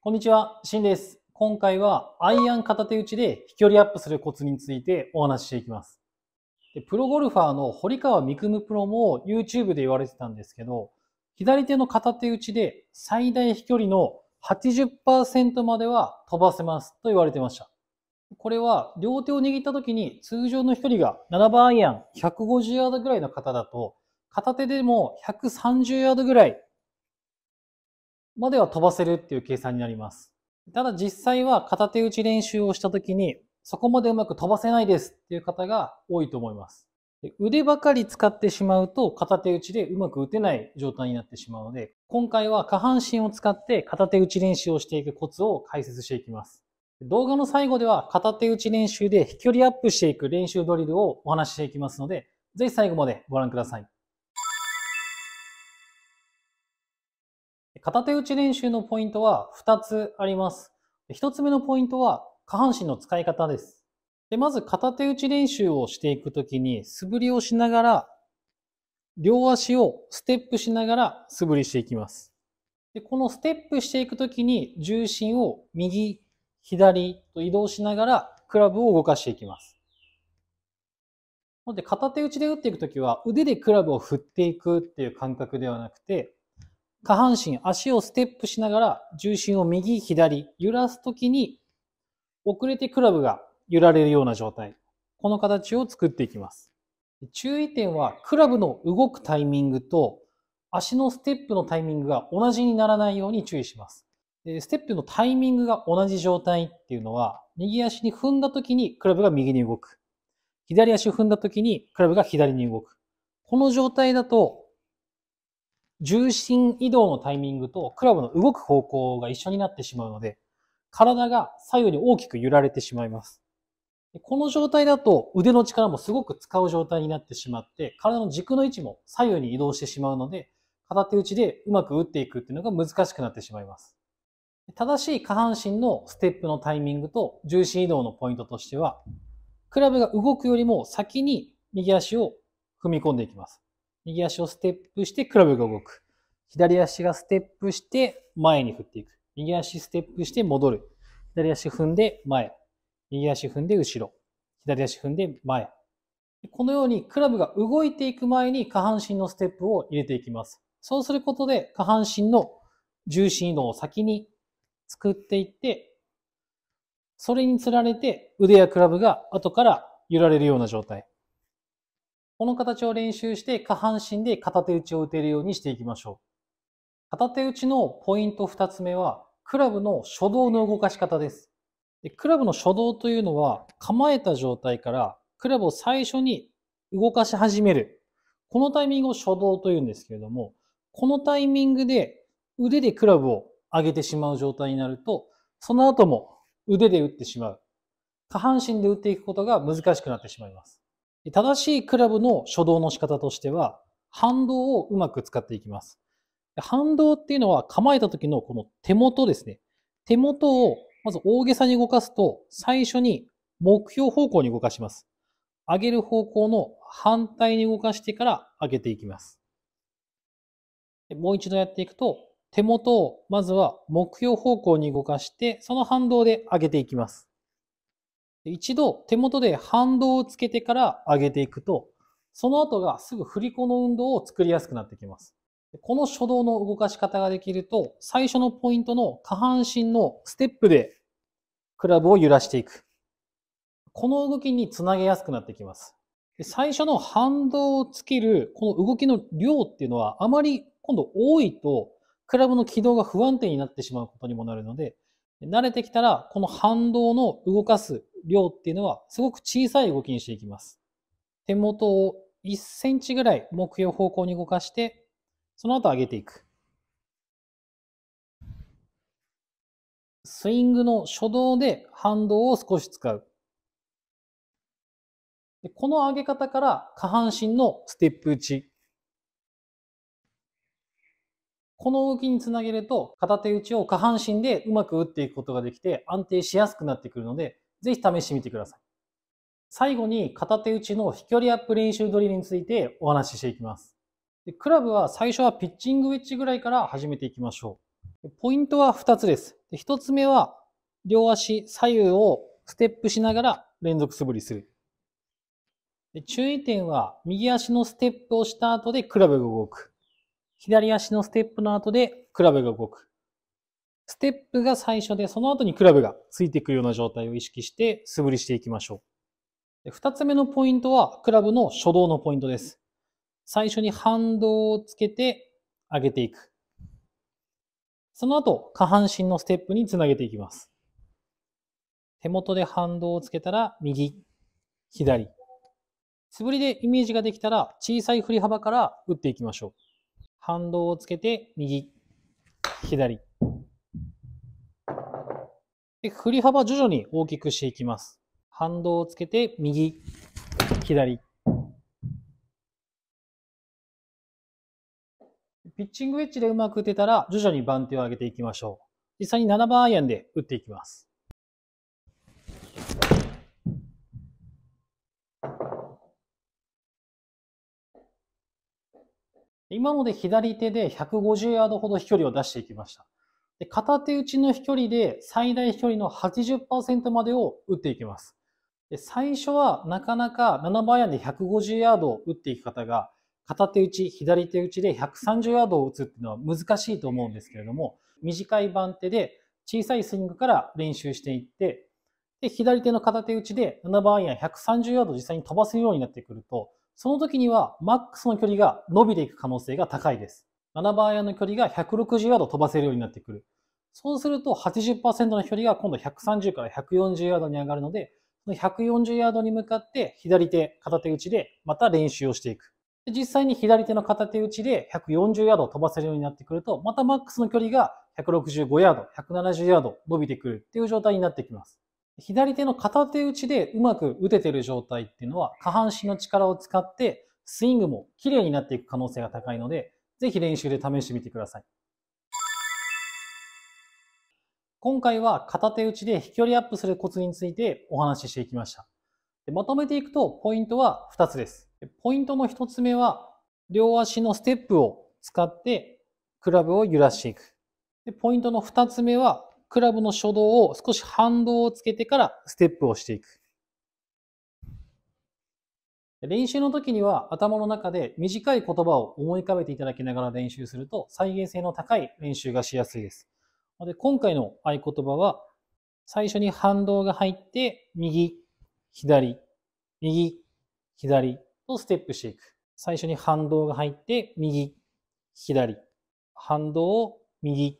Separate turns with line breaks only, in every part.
こんにちは、しんです。今回はアイアン片手打ちで飛距離アップするコツについてお話ししていきます。でプロゴルファーの堀川く来プロも YouTube で言われてたんですけど、左手の片手打ちで最大飛距離の80%までは飛ばせますと言われてました。これは両手を握った時に通常の飛距離が7番アイアン150ヤードぐらいの方だと、片手でも130ヤードぐらいまでは飛ばせるっていう計算になります。ただ実際は片手打ち練習をした時に、そこまでうまく飛ばせないですっていう方が多いと思います。腕ばかり使ってしまうと片手打ちでうまく打てない状態になってしまうので、今回は下半身を使って片手打ち練習をしていくコツを解説していきます。動画の最後では片手打ち練習で飛距離アップしていく練習ドリルをお話ししていきますので、ぜひ最後までご覧ください。片手打ち練習のポイントは2つあります。1つ目のポイントは下半身の使い方です。でまず片手打ち練習をしていくときに素振りをしながら両足をステップしながら素振りしていきます。でこのステップしていくときに重心を右、左と移動しながらクラブを動かしていきます。なので片手打ちで打っていくときは腕でクラブを振っていくっていう感覚ではなくて下半身、足をステップしながら重心を右、左、揺らすときに遅れてクラブが揺られるような状態。この形を作っていきます。注意点は、クラブの動くタイミングと足のステップのタイミングが同じにならないように注意します。ステップのタイミングが同じ状態っていうのは、右足に踏んだ時にクラブが右に動く。左足を踏んだ時にクラブが左に動く。この状態だと重心移動のタイミングとクラブの動く方向が一緒になってしまうので、体が左右に大きく揺られてしまいます。この状態だと腕の力もすごく使う状態になってしまって、体の軸の位置も左右に移動してしまうので、片手打ちでうまく打っていくっていうのが難しくなってしまいます。正しい下半身のステップのタイミングと重心移動のポイントとしては、クラブが動くよりも先に右足を踏み込んでいきます。右足をステップしてクラブが動く。左足がステップして前に振っていく。右足ステップして戻る。左足踏んで前。右足踏んで後ろ。左足踏んで前。このようにクラブが動いていく前に下半身のステップを入れていきます。そうすることで下半身の重心移動を先に作っていって、それにつられて腕やクラブが後から揺られるような状態。この形を練習して下半身で片手打ちを打てるようにしていきましょう。片手打ちのポイント二つ目は、クラブの初動の動かし方です。でクラブの初動というのは、構えた状態からクラブを最初に動かし始める。このタイミングを初動というんですけれども、このタイミングで腕でクラブを上げてしまう状態になると、その後も腕で打ってしまう。下半身で打っていくことが難しくなってしまいます。正しいクラブの初動の仕方としては、反動をうまく使っていきます。反動っていうのは構えた時のこの手元ですね。手元をまず大げさに動かすと、最初に目標方向に動かします。上げる方向の反対に動かしてから上げていきます。もう一度やっていくと、手元をまずは目標方向に動かして、その反動で上げていきます。一度手元で反動をつけてから上げていくと、その後がすぐ振り子の運動を作りやすくなってきます。この初動の動かし方ができると、最初のポイントの下半身のステップでクラブを揺らしていく。この動きにつなげやすくなってきます。最初の反動をつける、この動きの量っていうのは、あまり今度多いと、クラブの軌道が不安定になってしまうことにもなるので、慣れてきたら、この反動の動かす量っていうのはすごく小さい動きにしていきます。手元を1センチぐらい目標方向に動かして、その後上げていく。スイングの初動で反動を少し使う。この上げ方から下半身のステップ打ち。この動きにつなげると片手打ちを下半身でうまく打っていくことができて安定しやすくなってくるのでぜひ試してみてください。最後に片手打ちの飛距離アップ練習ドリルについてお話ししていきます。でクラブは最初はピッチングウェッジぐらいから始めていきましょう。ポイントは2つです。で1つ目は両足左右をステップしながら連続素振りする。で注意点は右足のステップをした後でクラブが動く。左足のステップの後でクラブが動く。ステップが最初で、その後にクラブがついてくるような状態を意識して素振りしていきましょう。で2つ目のポイントは、クラブの初動のポイントです。最初に反動をつけて上げていく。その後、下半身のステップにつなげていきます。手元で反動をつけたら、右、左。素振りでイメージができたら、小さい振り幅から打っていきましょう。反動をつけて、右、左。で振り幅徐々に大きくしていきます。反動をつけて右、左。ピッチングウェッジでうまく打てたら徐々に番手を上げていきましょう。実際に7番アイアンで打っていきます。今ので左手で150ヤードほど飛距離を出していきました。で片手打ちの飛距離で最大飛距離の80%までを打っていきます。で最初はなかなか7番アイアンで150ヤードを打っていく方が、片手打ち、左手打ちで130ヤードを打つっていうのは難しいと思うんですけれども、短い番手で小さいスイングから練習していって、で、左手の片手打ちで7番アイアン130ヤード実際に飛ばせるようになってくると、その時にはマックスの距離が伸びていく可能性が高いです。7番アイアンの距離が160ヤード飛ばせるようになってくる。そうすると80%の距離が今度130から140ヤードに上がるので、その140ヤードに向かって左手片手打ちでまた練習をしていく。実際に左手の片手打ちで140ヤード飛ばせるようになってくると、またマックスの距離が165ヤード、170ヤード伸びてくるっていう状態になってきます。左手の片手打ちでうまく打ててる状態っていうのは下半身の力を使ってスイングも綺麗になっていく可能性が高いのでぜひ練習で試してみてください。今回は片手打ちで飛距離アップするコツについてお話ししていきました。でまとめていくとポイントは2つです。ポイントの1つ目は両足のステップを使ってクラブを揺らしていく。でポイントの2つ目はクラブの初動を少し反動をつけてからステップをしていく。練習の時には頭の中で短い言葉を思い浮かべていただきながら練習すると再現性の高い練習がしやすいです。で今回の合言葉は最初に反動が入って右、左、右、左とステップしていく。最初に反動が入って右、左、反動を右、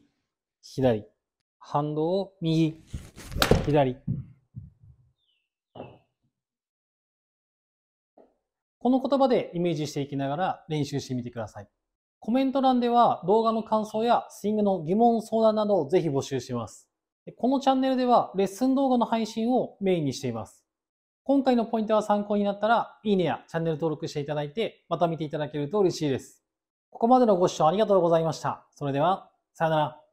左、反動を右、左。この言葉でイメージしていきながら練習してみてください。コメント欄では動画の感想やスイングの疑問、相談などをぜひ募集してます。このチャンネルではレッスン動画の配信をメインにしています。今回のポイントが参考になったら、いいねやチャンネル登録していただいて、また見ていただけると嬉しいです。ここまでのご視聴ありがとうございました。それでは、さよなら。